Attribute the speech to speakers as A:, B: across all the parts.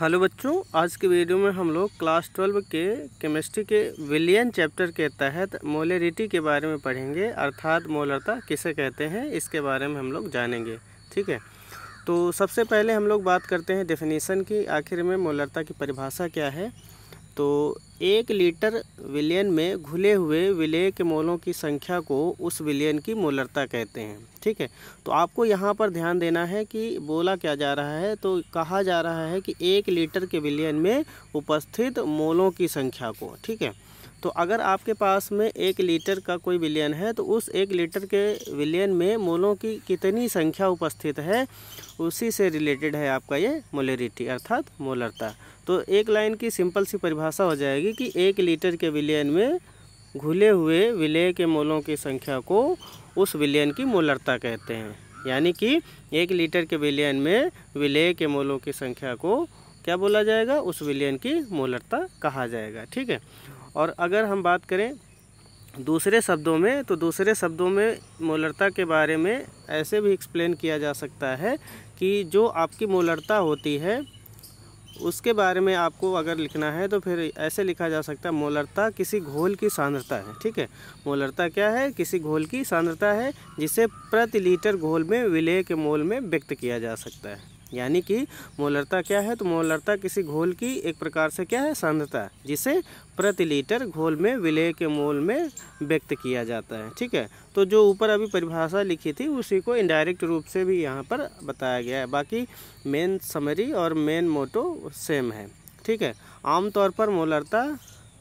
A: hello बच्चों आज के वीडियो में हम लोग क्लास ट्वेल्व के केमिस्ट्री के विलियन चैप्टर के तहत मोलरिटी के बारे में पढ़ेंगे अर्थात मोलरता किसे कहते हैं इसके बारे में हम लोग जानेंगे ठीक है तो सबसे पहले हम लोग बात करते हैं डेफिनेशन की आखिर में मोलरता की परिभाषा क्या है तो एक लीटर विलयन में घुले हुए विलय के मोलों की संख्या को उस विलयन की मोलरता कहते हैं ठीक है तो आपको यहाँ पर ध्यान देना है कि बोला क्या जा रहा है तो कहा जा रहा है कि एक लीटर के विलयन में उपस्थित मोलों की संख्या को ठीक है तो अगर आपके पास में एक लीटर का कोई विलयन है तो उस एक लीटर के विलयन में मोलों की कितनी संख्या उपस्थित है उसी से रिलेटेड है आपका ये मोलरिटी अर्थात मोलरता तो एक लाइन की सिंपल सी परिभाषा हो जाएगी कि एक लीटर के विलयन में घुले हुए विलय के मोलों की संख्या को उस विलयन की मोलरता कहते हैं यानी कि एक लीटर के विलयन में विलय के मोलों की संख्या को क्या बोला जाएगा उस विलयन की मोलरता कहा जाएगा ठीक है और अगर हम बात करें दूसरे शब्दों में तो दूसरे शब्दों में मोलरता के बारे में ऐसे भी एक्सप्लेन किया जा सकता है कि जो आपकी मोलरता होती है उसके बारे में आपको अगर लिखना है तो फिर ऐसे लिखा जा सकता है मोलरता किसी घोल की सांद्रता है ठीक है मोलरता क्या है किसी घोल की सांद्रता है जिसे प्रति लीटर घोल में विलय के मोल में व्यक्त किया जा सकता है यानी कि मोलरता क्या है तो मोलरता किसी घोल की एक प्रकार से क्या है सांद्रता जिसे प्रति लीटर घोल में विलय के मोल में व्यक्त किया जाता है ठीक है तो जो ऊपर अभी परिभाषा लिखी थी उसी को इनडायरेक्ट रूप से भी यहाँ पर बताया गया है बाकी मेन समरी और मेन मोटो सेम है ठीक है आमतौर पर मोलरता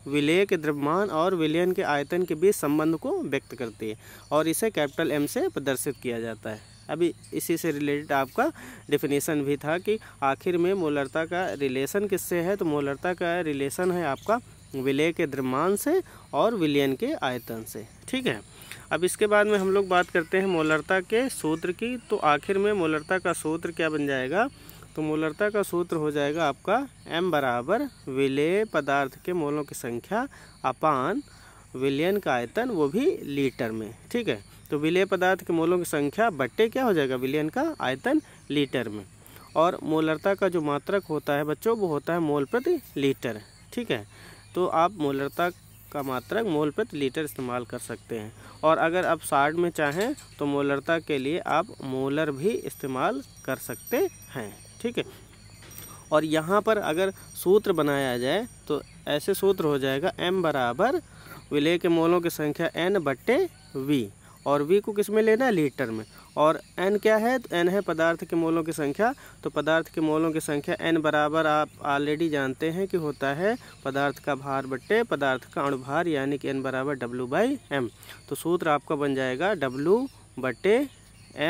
A: विलय के द्रव्यमान और विलयन के आयतन के बीच संबंध को व्यक्त करती है और इसे कैपिटल एम से प्रदर्शित किया जाता है अभी इसी से रिलेटेड आपका डेफिनेशन भी था कि आखिर में मोलरता का रिलेशन किससे है तो मोलरता का रिलेशन है आपका विलय के द्रमान से और विलयन के आयतन से ठीक है अब इसके बाद में हम लोग बात करते हैं मोलरता के सूत्र की तो आखिर में मोलरता का सूत्र क्या बन जाएगा तो मोलरता का सूत्र हो जाएगा आपका m बराबर विलय पदार्थ के मोलों की संख्या अपान विलयन का आयतन वो भी लीटर में ठीक है तो विलय पदार्थ के मोलों की संख्या बट्टे क्या हो जाएगा विलयन का आयतन लीटर में और मोलरता का जो मात्रक होता है बच्चों वो होता है मोल प्रति लीटर ठीक है तो आप मोलरता का मात्रक मोल प्रति लीटर इस्तेमाल कर सकते हैं और अगर आप साठ में चाहें तो मोलरता के लिए आप मोलर भी इस्तेमाल कर सकते हैं ठीक है और यहाँ पर अगर सूत्र बनाया जाए तो ऐसे सूत्र हो जाएगा एम बराबर विलय के मोलों की संख्या एन बट्टे वी और वी को किस में लेना है लीटर में और एन क्या है तो एन है पदार्थ के मोलों की संख्या तो पदार्थ के मोलों की संख्या एन बराबर आप ऑलरेडी जानते हैं कि होता है पदार्थ का भार बट्टे पदार्थ का अणुभार यानी कि एन बराबर डब्लू बाई एम तो सूत्र आपका बन जाएगा डब्लू बटे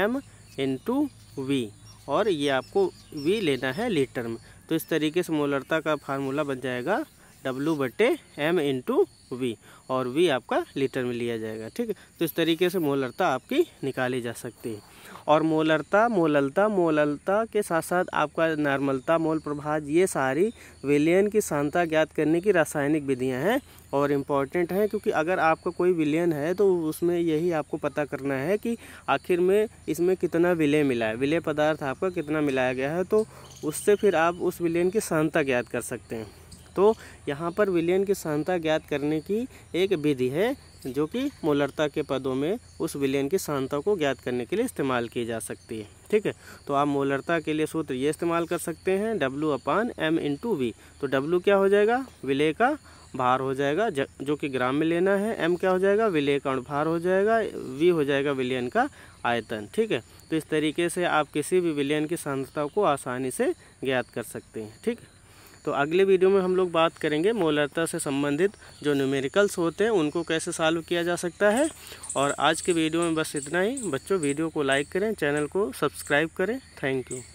A: एम इंटू वी और ये आपको वी लेना है लीटर में तो इस तरीके से मोलरता का फार्मूला बन जाएगा डब्लू बटे एम इंटू वी और वी आपका लीटर में लिया जाएगा ठीक है तो इस तरीके से मोलरता आपकी निकाली जा सकती है और मोलरता मोललता मोललता के साथ साथ आपका नॉर्मलता मोल प्रभाज ये सारी विलयन की शांता ज्ञात करने की रासायनिक विधियाँ हैं और इम्पॉर्टेंट हैं क्योंकि अगर आपका कोई विलयन है तो उसमें यही आपको पता करना है कि आखिर में इसमें कितना विलय मिला है विलय पदार्थ आपका कितना मिलाया गया है तो उससे फिर आप उस विलयन की शांता ज्ञात कर सकते हैं तो यहाँ पर विलयन की सांद्रता ज्ञात करने की एक विधि है जो कि मोलरता के पदों में उस विलयन की सांद्रता को ज्ञात करने के लिए इस्तेमाल की जा सकती है ठीक है तो आप मोलरता के लिए सूत्र ये इस्तेमाल कर सकते हैं W upon M to V तो डब्लू क्या हो जाएगा विलय का भार हो जाएगा जो कि ग्राम में लेना है एम क्या हो जाएगा विलय का भार हो जाएगा वी हो जाएगा विलयन का आयतन ठीक है तो इस तरीके से आप किसी भी विलयन की सांद्रता को आसानी से ज्ञात कर सकते हैं ठीक है तो अगले वीडियो में हम लोग बात करेंगे मोलरता से संबंधित जो न्यूमेरिकल्स होते हैं उनको कैसे सॉल्व किया जा सकता है और आज के वीडियो में बस इतना ही बच्चों वीडियो को लाइक करें चैनल को सब्सक्राइब करें थैंक यू